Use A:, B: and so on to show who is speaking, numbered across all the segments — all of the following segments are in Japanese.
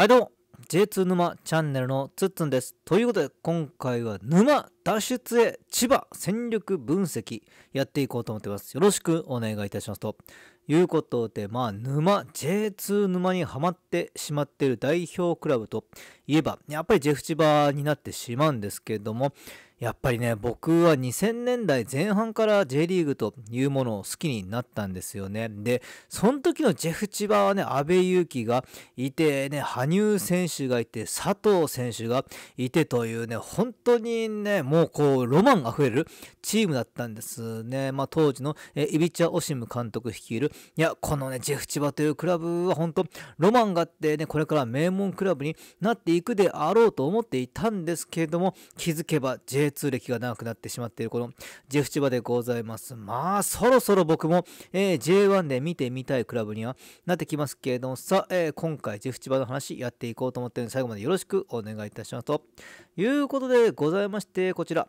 A: はいどうも J2 沼チャンネルのつっつんです。ということで今回は沼脱出へ千葉戦力分析やっていこうと思ってます。よろしくお願いいたしますと。いうことでまあ沼 J2 沼にはまってしまっている代表クラブといえばやっぱりジェフ千葉になってしまうんですけれどもやっぱりね、僕は2000年代前半から J リーグというものを好きになったんですよね。で、その時のジェフチバはね、阿部勇樹がいて、ね、羽生選手がいて、佐藤選手がいてというね、本当にね、もうこう、ロマンあふれるチームだったんですね。まあ、当時のえイビチャ・オシム監督率いる、いや、このね、ジェフチバというクラブは本当、ロマンがあってね、これから名門クラブになっていくであろうと思っていたんですけれども、気づけば J 通歴が長くなってしまっているこのジェフ千葉でございます。まあ、そろそろ僕も、えー、J1 で見てみたいクラブにはなってきますけれども、さあ、えー、今回ジェフ千葉の話やっていこうと思ってるので、最後までよろしくお願いいたしますということでございまして、こちら。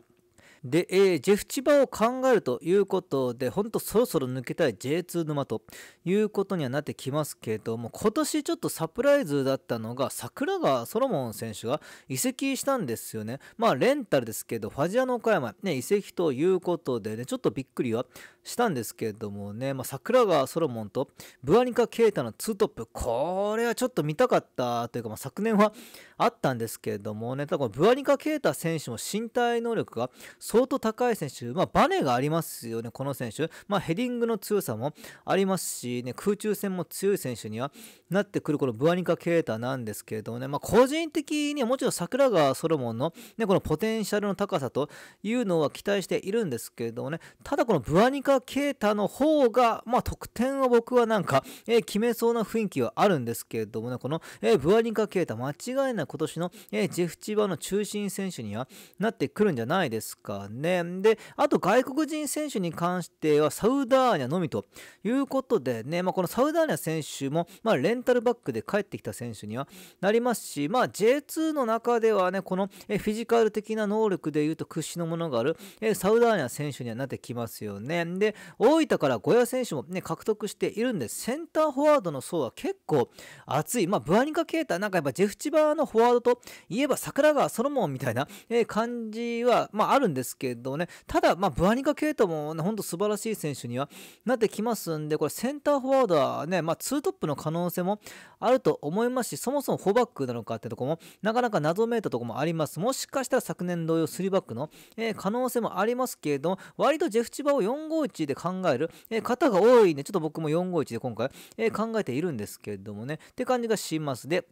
A: で、えー、ジェフ千葉を考えるということで、本当そろそろ抜けたい J2 沼ということにはなってきますけども、今年ちょっとサプライズだったのが、桜川ソロモン選手が移籍したんですよね。まあ、レンタルですけど、ファジアの岡山、ね、移籍ということでね、ちょっとびっくりはしたんですけどもね、まあ、桜川ソロモンとブアニカ・ケイタのートップ、これはちょっと見たかったというか、まあ、昨年はあったんですけどもね、ただこのブアニカ・ケイタ選手も身体能力が、相当高い選手、まあ、バネがありますよね、この選手、まあ、ヘディングの強さもありますし、ね、空中戦も強い選手にはなってくるこのブアニカ・ケータなんですけれどもね、まあ、個人的にはもちろん桜川ソロモンの、ね、このポテンシャルの高さというのは期待しているんですけれどもね、ただこのブアニカ・ケータの方が、まあ、得点を僕はなんか、えー、決めそうな雰囲気はあるんですけれどもね、この、えー、ブアニカ・ケータ、間違いない今年の、えー、ジェフ・チバの中心選手にはなってくるんじゃないですか。ね。で、あと外国人選手に関してはサウダーニャのみということでね、まあ、このサウダーニャ選手も、まあ、レンタルバックで帰ってきた選手にはなりますし、まあ、J2 の中ではね、このフィジカル的な能力でいうと屈指のものがあるサウダーニャ選手にはなってきますよね。で、大分から小屋選手も、ね、獲得しているんで、センターフォワードの層は結構厚い。まあ、ブアニカ・ケータ、なんかやっぱジェフチバーのフォワードといえば桜川ソロモンみたいな感じは、まあ、あるんですですけどね、ただ、まあ、ブアニカ・ケイトも、ね、本当素晴らしい選手にはなってきますんで、これ、センターフォワードはね、まあ、2トップの可能性もあると思いますし、そもそも4バックなのかってとこも、なかなか謎めいたとこもあります。もしかしたら昨年同様3バックの、えー、可能性もありますけれども、割とジェフチバを451で考える、えー、方が多いんで、ちょっと僕も451で今回、えー、考えているんですけれどもね、って感じがします。で、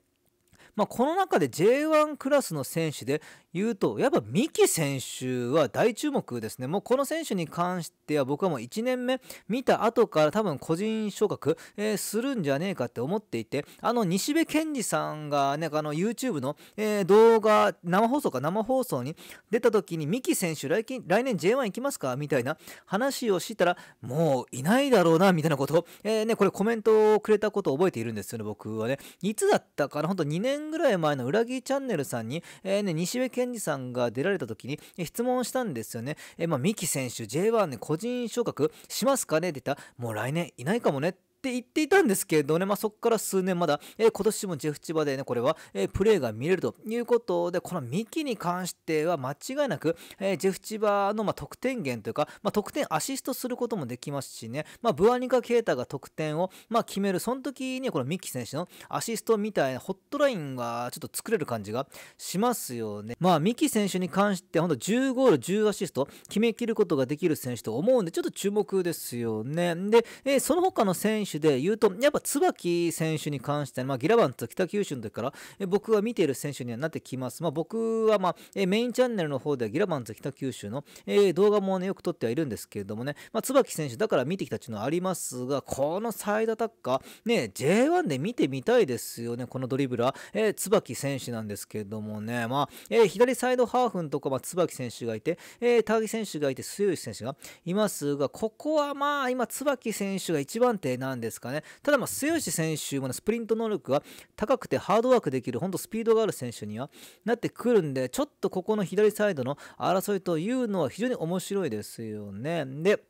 A: まあ、この中で J1 クラスの選手で言うとやっぱ三木選手は大注目ですねもうこの選手に関しては僕はもう1年目見た後から多分個人昇格、えー、するんじゃねえかって思っていてあの西部健二さんがねあの YouTube の、えー、動画生放送か生放送に出た時に三木選手来来年 J1 行きますかみたいな話をしたらもういないだろうなみたいなこと、えー、ね、これコメントをくれたことを覚えているんですよね僕はねいつだったかな本当2年年ぐらい前の裏切りチャンネルさんに、えー、ね、西部健二さんが出られた時に、え質問したんですよね。えー、まあ、三木選手 J1 ね、個人昇格しますかねって言ったら、もう来年いないかもねって言っていたんですけれどね、まあ、そこから数年まだ、えー、今年もジェフ千葉でね、これは、えー、プレーが見れるということで、このミキに関しては間違いなく、えー、ジェフ千葉のまあ得点源というか、まあ、得点アシストすることもできますしね、まあ、ブアニカ・ケータが得点をまあ決める、その時にはこのミキ選手のアシストみたいなホットラインがちょっと作れる感じがしますよね。まあ、ミキ選手に関して、本当10ゴール、10アシスト、決めきることができる選手と思うんで、ちょっと注目ですよね。で、えー、その他の選手手で言うと、やっぱ椿選手に関しては、まあ、ギラバンと北九州の時から、え僕が見ている選手にはなってきます。まあ、僕は、まあ、メインチャンネルの方ではギラバンと北九州の、え動画もね、よく撮ってはいるんですけれどもね、まあ、椿選手だから見てきたっていうのはありますが、このサイドアタッカー、ね、J1 で見てみたいですよね、このドリブラー、えー、椿選手なんですけれどもね、まあ、えー、左サイドハーフのとこ、まあ、椿選手がいて、えー、高木選手がいて、末吉選手がいますが、ここはまあ、今、椿選手が一番手なんですかね。ただ、まあ、末吉選手も、ね、スプリント能力が高くてハードワークできる、んとスピードがある選手にはなってくるんで、ちょっとここの左サイドの争いというのは非常に面白いですよね。で、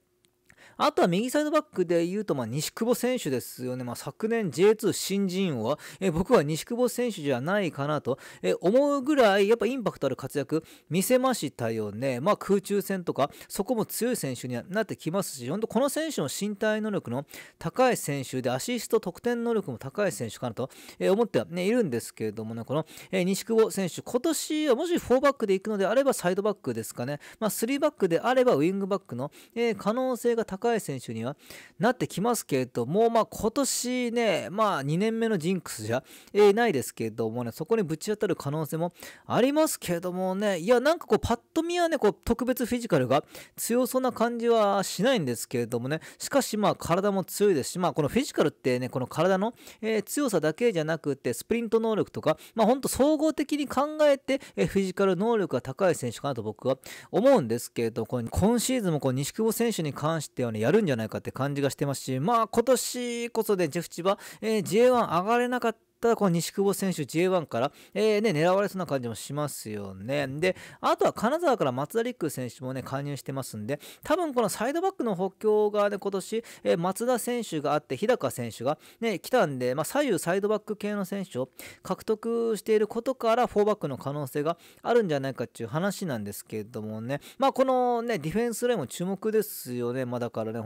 A: あとは右サイドバックで言うと、まあ、西久保選手ですよね。まあ、昨年 J2 新人王は、え僕は西久保選手じゃないかなと、え思うぐらい、やっぱインパクトある活躍見せましたよね。まあ、空中戦とか、そこも強い選手になってきますし、本当この選手の身体能力の高い選手で、アシスト得点能力も高い選手かなと、え思っては、ね、いるんですけれどもね、この、え西久保選手、今年はもし4バックで行くのであればサイドバックですかね。まあ、3バックであればウィングバックの、え可能性が高い選手にはなってきますけれども、まあ、今年ね、まあ、2年目のジンクスじゃ、えー、ないですけれどもね、そこにぶち当たる可能性もありますけれどもね、いや、なんかこう、パッと見はね、こう、特別フィジカルが強そうな感じはしないんですけれどもね、しかし、まあ、体も強いですし、まあ、このフィジカルってね、この体の、えー、強さだけじゃなくて、スプリント能力とか、まあ、ほんと総合的に考えて、えー、フィジカル能力が高い選手かなと僕は思うんですけれども、今シーズンもこう西久保選手に関しててはね、やるんじゃないかって感じがしてますし、まあ今年こそでジェフチは、えー、J1 上がれなかったただこの西久保選手 J1 から、えー、ね、狙われそうな感じもしますよね。で、あとは金沢から松田陸選手もね、加入してますんで、多分このサイドバックの補強がね、今年、えー、松田選手があって、日高選手がね、来たんで、まあ、左右サイドバック系の選手を獲得していることから、フォーバックの可能性があるんじゃないかっていう話なんですけれどもね、まあ、このね、ディフェンスラインも注目ですよね、まあ、だからね、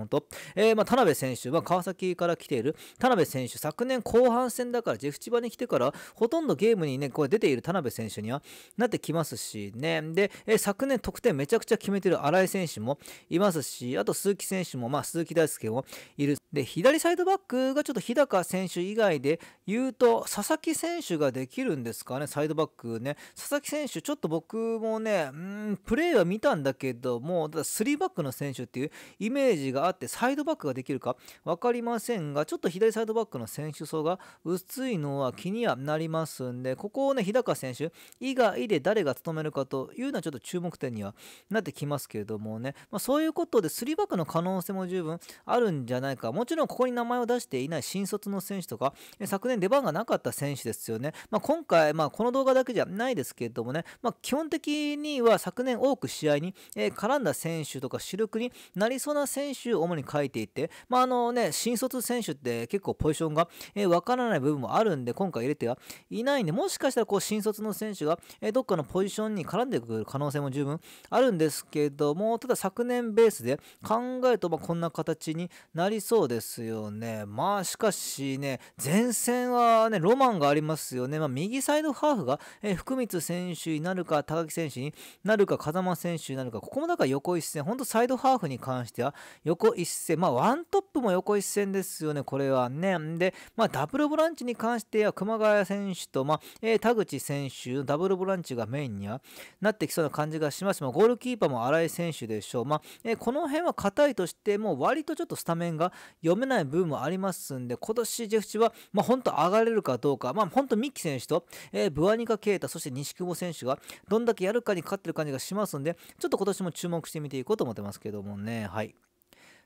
A: えー、まあ、田辺選手は川崎から来ている、田辺選手、昨年後半戦だからジェフ千葉に来てから、ほとんどゲームにね、これ出ている田辺選手にはなってきますしね。で、え昨年得点めちゃくちゃ決めてる荒井選手もいますし、あと鈴木選手も、まあ、鈴木大輔もいる。で、左サイドバックがちょっと日高選手以外で言うと、佐々木選手ができるんですかね、サイドバックね。佐々木選手、ちょっと僕もね、うん、プレイは見たんだけども、ただ3バックの選手っていうイメージがあって、サイドバックができるか分かりませんが、ちょっと左サイドバックの選手層が薄いのは気にはなりますんで、ここをね、日高選手以外で誰が務めるかというのはちょっと注目点にはなってきますけれどもね、まあ、そういうことで3バックの可能性も十分あるんじゃないか。もちろんここに名前を出していない新卒の選手とか、昨年出番がなかった選手ですよね。まあ、今回、まあ、この動画だけじゃないですけれどもね、まあ、基本的には昨年多く試合に絡んだ選手とか主力になりそうな選手を主に書いていて、まあ、あのね、新卒選手って結構ポジションが分からない部分もあるんで今回入れてはいないんで、もしかしたらこう新卒の選手が、えどっかのポジションに絡んでくる可能性も十分あるんですけども、ただ昨年ベースで考えるとまこんな形になりそうですよね。まあしかしね、前線はね、ロマンがありますよね。まあ、右サイドハーフが、え福光選手になるか、高木選手になるか、風間選手になるか、ここもだから横一線、ほんとサイドハーフに関しては横一線、まあワントップも横一線ですよね、これはね。で、まあダブルブランチに関して定は熊谷選手と、まあえ田口選手、ダブルボランチがメインにはなってきそうな感じがします。まあ、ゴールキーパーも荒井選手でしょう。まあえー、この辺は硬いとしても、割とちょっとスタメンが読めない部分もありますんで、今年ジェフチは、まあ、本当上がれるかどうか、まあ、本当ミッキ選手と、えー、ブアニカ・ケ太、タ、そして西久保選手がどんだけやるかに勝ってる感じがしますんで、ちょっと今年も注目してみていこうと思ってますけどもね。はい。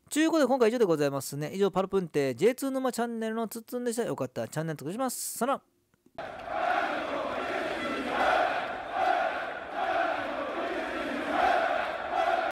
A: ということで今回以上でございますね。以上、パルプンテ J2 沼チャンネルのつつんでした。よかったらチャンネル登録します。さら